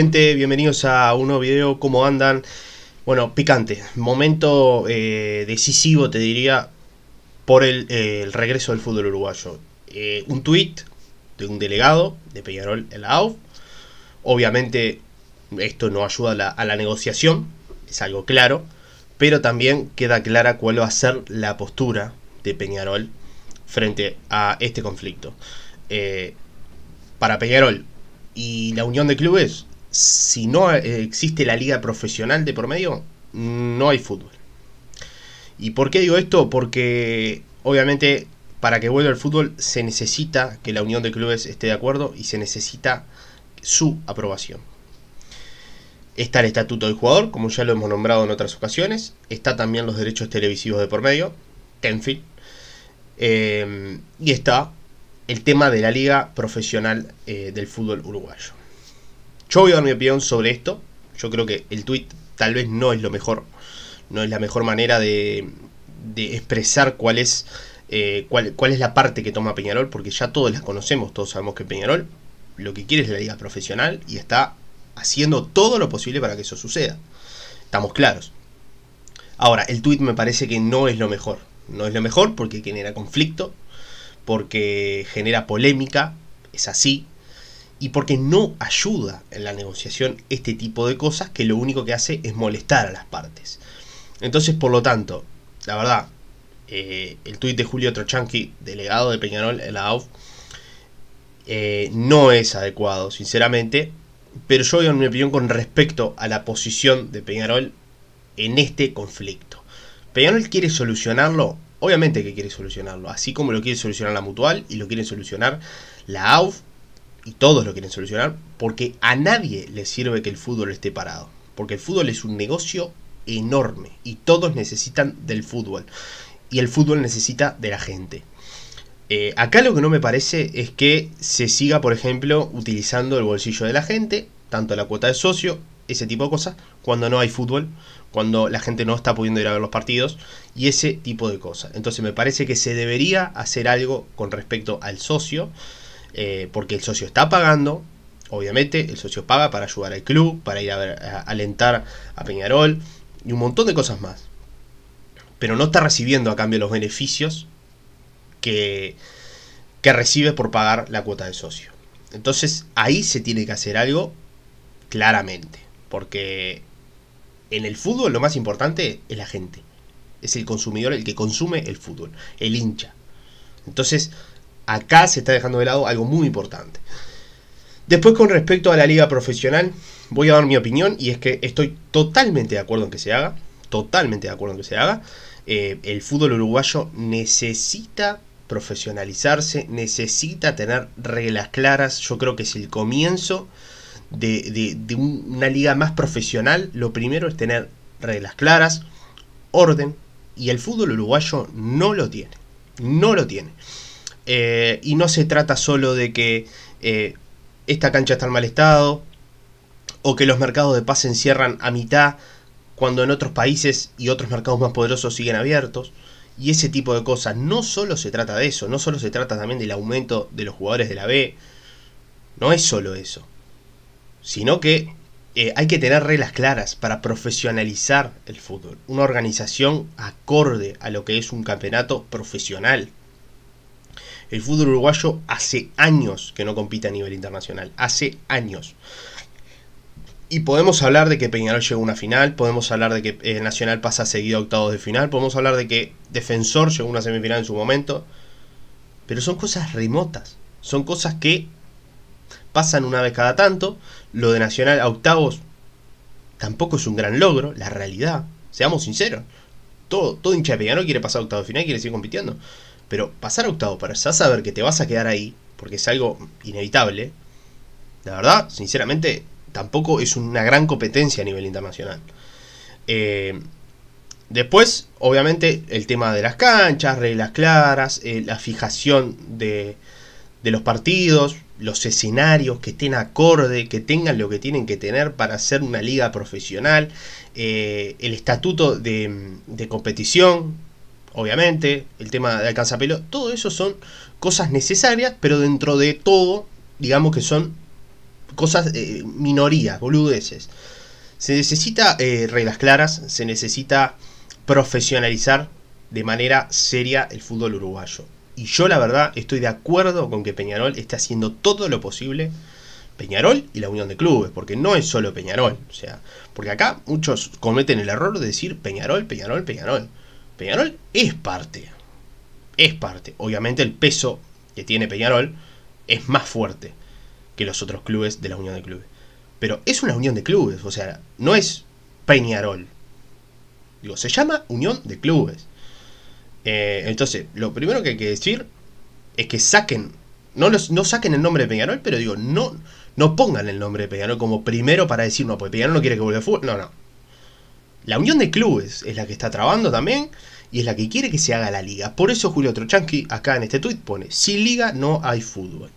Gente, bienvenidos a un nuevo video, ¿cómo andan? Bueno, picante, momento eh, decisivo te diría por el, eh, regreso del fútbol uruguayo. Eh, un tuit de un delegado de Peñarol en la AUF, obviamente esto no ayuda a la, negociación, es algo claro, pero también queda clara cuál va a ser la postura de Peñarol frente a este conflicto. para Peñarol y la Unión de Clubes, si no eh, existe la liga profesional de por medio, no hay fútbol. ¿Y por qué digo esto? Porque obviamente para que vuelva el fútbol se necesita que la Unión de Clubes esté de acuerdo y se necesita su aprobación. Está el estatuto del jugador, como ya lo hemos nombrado en otras ocasiones. Está también los derechos televisivos de por medio, Tenfield. Eh, y está el tema de la liga profesional eh, del fútbol uruguayo. Yo voy a dar mi opinión sobre esto. Yo creo que el tweet tal vez no es lo mejor. No es la mejor manera de, expresar cuál es, eh, cuál, es la parte que toma Peñarol, porque ya todos las conocemos, todos sabemos que Peñarol lo que quiere es la liga profesional y está haciendo todo lo posible para que eso suceda. Estamos claros. Ahora, el tweet me parece que no es lo mejor. No es lo mejor porque genera conflicto, porque genera polémica, es así y porque no ayuda en la negociación este tipo de cosas que lo único que hace es molestar a las partes. Entonces, por lo tanto, la verdad, eh, el tuit de Julio Trochanqui, delegado de Peñarol en la AUF, eh, no es adecuado, sinceramente. Pero yo doy mi opinión con respecto a la posición de Peñarol en este conflicto. Peñarol quiere solucionarlo, obviamente que quiere solucionarlo, así como lo quiere solucionar la Mutual y lo quiere solucionar la AUF y todos lo quieren solucionar, porque a nadie le sirve que el fútbol esté parado. Porque el fútbol es un negocio enorme y todos necesitan del fútbol. Y el fútbol necesita de la gente. Eh, acá lo que no me parece es que se siga, por ejemplo, utilizando el bolsillo de la gente, tanto la cuota de socio, ese tipo de cosas, cuando no hay fútbol, cuando la gente no está pudiendo ir a ver los partidos y ese tipo de cosas. Entonces me parece que se debería hacer algo con respecto al socio eh, porque el socio está pagando, obviamente, el socio paga para ayudar al club, para ir a, ver, alentar a Peñarol y un montón de cosas más. Pero no está recibiendo a cambio los beneficios que, que recibe por pagar la cuota de socio. Entonces ahí se tiene que hacer algo claramente, porque en el fútbol lo más importante es la gente, es el consumidor el que consume el fútbol, el hincha. Entonces, acá se está dejando de lado algo muy importante. Después con respecto a la liga profesional, voy a dar mi opinión y es que estoy totalmente de acuerdo en que se haga, totalmente de acuerdo en que se haga. Eh, el fútbol uruguayo necesita profesionalizarse, necesita tener reglas claras, yo creo que es el comienzo de, de una liga más profesional, lo primero es tener reglas claras, orden, y el fútbol uruguayo no lo tiene, no lo tiene. Eh, y no se trata solo de que eh, esta cancha está en mal estado o que los mercados de se encierran a mitad cuando en otros países y otros mercados más poderosos siguen abiertos y ese tipo de cosas. No solo se trata de eso, no solo se trata también del aumento de los jugadores de la B, no es solo eso, sino que eh, hay que tener reglas claras para profesionalizar el fútbol, una organización acorde a lo que es un campeonato profesional. El fútbol uruguayo hace años que no compite a nivel internacional, hace años. Y podemos hablar de que Peñarol llegó a una final, podemos hablar de que eh, Nacional pasa seguido a octavos de final, podemos hablar de que Defensor llegó a una semifinal en su momento, pero son cosas remotas, son cosas que pasan una vez cada tanto, lo de Nacional a octavos tampoco es un gran logro, la realidad, seamos sinceros, todo, todo hincha de Peñarol quiere pasar a octavos de final y quiere seguir compitiendo. Pero pasar a octavo para saber que te vas a quedar ahí, porque es algo inevitable, la verdad, sinceramente, tampoco es una gran competencia a nivel internacional. Eh, después, obviamente, el tema de las canchas, reglas claras, eh, la fijación de, los partidos, los escenarios que estén acorde, que tengan lo que tienen que tener para hacer una liga profesional, eh, el estatuto de, de competición, obviamente, el tema de alcanzapelo, todo eso son cosas necesarias, pero dentro de todo, digamos que son cosas eh, minorías, boludeces. Se necesita eh, reglas claras, se necesita profesionalizar de manera seria el fútbol uruguayo. Y yo la verdad estoy de acuerdo con que Peñarol esté haciendo todo lo posible. Peñarol y la Unión de Clubes, porque no es solo Peñarol. O sea, porque acá muchos cometen el error de decir Peñarol, Peñarol, Peñarol. Peñarol es parte. Es parte. Obviamente el peso que tiene Peñarol es más fuerte que los otros clubes de la Unión de Clubes. Pero es una unión de clubes, o sea, no es Peñarol. Digo, se llama Unión de Clubes. Eh, entonces, lo primero que hay que decir es que saquen, no, los, saquen el nombre de Peñarol, pero digo, no, no pongan el nombre de Peñarol como primero para decir, no, pues Peñarol no quiere que vuelva a fútbol. No, no. La unión de clubes es la que está trabando también y es la que quiere que se haga la liga. Por eso Julio Trochansky acá en este tuit pone, sin liga no hay fútbol.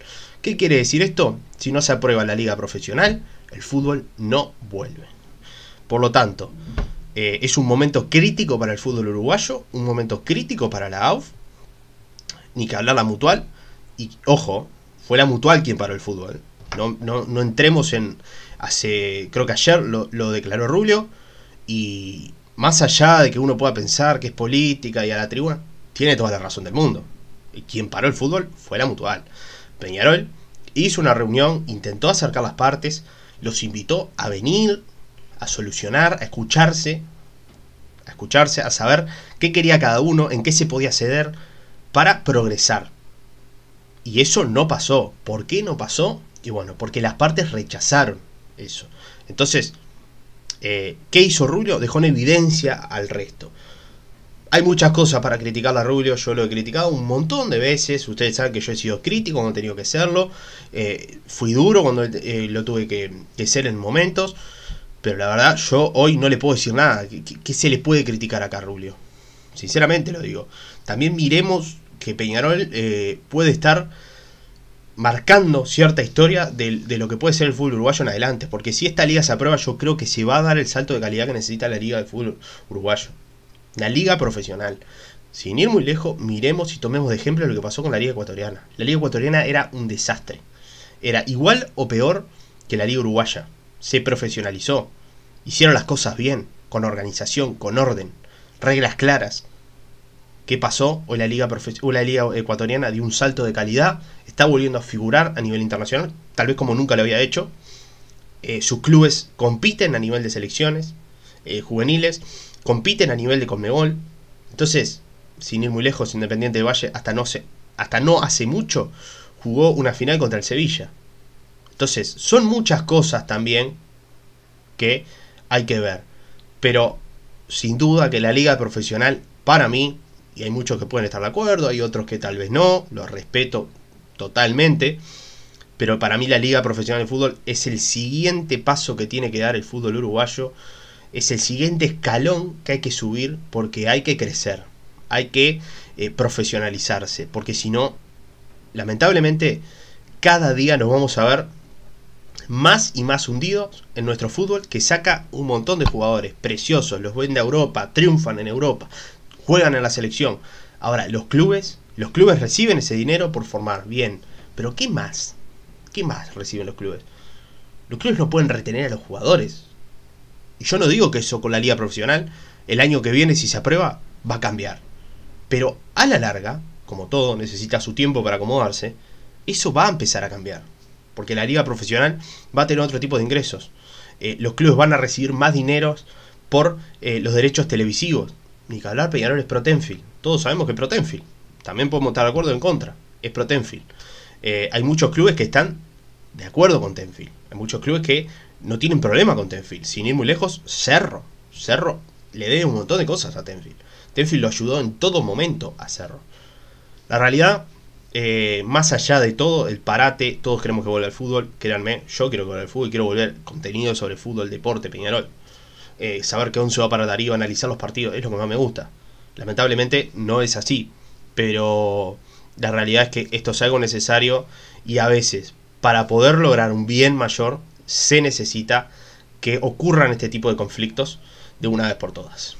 ¿Qué quiere decir esto? Si no se aprueba la liga profesional, el fútbol no vuelve. Por lo tanto, eh, es un momento crítico para el fútbol uruguayo, un momento crítico para la AUF, ni que hablar la mutual, y ojo, fue la mutual quien paró el fútbol. No, no, entremos en... Hace, creo que ayer lo, lo declaró Rubio, y más allá de que uno pueda pensar que es política y a la tribuna, tiene toda la razón del mundo. Y quien paró el fútbol fue la mutual. Peñarol hizo una reunión, intentó acercar las partes, los invitó a venir, a solucionar, a escucharse, a escucharse, a saber qué quería cada uno, en qué se podía ceder para progresar. Y eso no pasó. ¿Por qué no pasó? Y bueno, porque las partes rechazaron eso. Entonces, eh, ¿qué hizo Rubio? Dejó en evidencia al resto. Hay muchas cosas para criticar a Rubio, yo lo he criticado un montón de veces, ustedes saben que yo he sido crítico cuando he tenido que serlo, eh, fui duro cuando eh, lo tuve que, ser en momentos, pero la verdad yo hoy no le puedo decir nada, ¿qué, se le puede criticar acá a Rubio? Sinceramente lo digo. También miremos que Peñarol puede estar marcando cierta historia de, lo que puede ser el fútbol uruguayo en adelante. Porque si esta liga se aprueba, yo creo que se va a dar el salto de calidad que necesita la liga de fútbol uruguayo. La liga profesional. Sin ir muy lejos, miremos y tomemos de ejemplo lo que pasó con la liga ecuatoriana. La liga ecuatoriana era un desastre. Era igual o peor que la liga uruguaya. Se profesionalizó. Hicieron las cosas bien, con organización, con orden, reglas claras qué pasó. Hoy la Liga, o la Liga Ecuatoriana dio un salto de calidad, está volviendo a figurar a nivel internacional, tal vez como nunca lo había hecho. Eh, sus clubes compiten a nivel de selecciones eh, juveniles, compiten a nivel de Conmebol. Entonces, sin ir muy lejos, Independiente de Valle, hasta no, hasta no hace mucho, jugó una final contra el Sevilla. Entonces, son muchas cosas también que hay que ver. Pero sin duda que la liga profesional, para mí, y hay muchos que pueden estar de acuerdo, hay otros que tal vez no, los respeto totalmente, pero para mí la Liga Profesional de Fútbol es el siguiente paso que tiene que dar el fútbol uruguayo, es el siguiente escalón que hay que subir porque hay que crecer, hay que eh, profesionalizarse, porque si no, lamentablemente, cada día nos vamos a ver más y más hundidos en nuestro fútbol que saca un montón de jugadores preciosos, los vende a Europa, triunfan en Europa, juegan en la selección. Ahora, los clubes, los clubes reciben ese dinero por formar, bien, pero ¿qué más? ¿Qué más reciben los clubes? Los clubes no pueden retener a los jugadores. Y yo no digo que eso con la liga profesional, el año que viene, si se aprueba, va a cambiar. Pero a la larga, como todo necesita su tiempo para acomodarse, eso va a empezar a cambiar. Porque la liga profesional va a tener otro tipo de ingresos. Eh, los clubes van a recibir más dinero por eh, los derechos televisivos. Ni que hablar, Peñarol es Protenfil. Todos sabemos que es También podemos estar de acuerdo en contra. Es Protenfil. Eh, hay muchos clubes que están de acuerdo con Tenfield. Hay muchos clubes que no tienen problema con Tenfield. Sin ir muy lejos, Cerro. Cerro le debe un montón de cosas a Tenfield. Tenfield lo ayudó en todo momento a Cerro. La realidad, eh, más allá de todo, el parate, todos queremos que vuelva al fútbol. Créanme, yo quiero que vuelva al fútbol y quiero volver contenido sobre fútbol, deporte, Peñarol. Eh, saber qué un va para Darío, analizar los partidos, es lo que más me gusta. Lamentablemente no es así, pero la realidad es que esto es algo necesario y a veces para poder lograr un bien mayor se necesita que ocurran este tipo de conflictos de una vez por todas.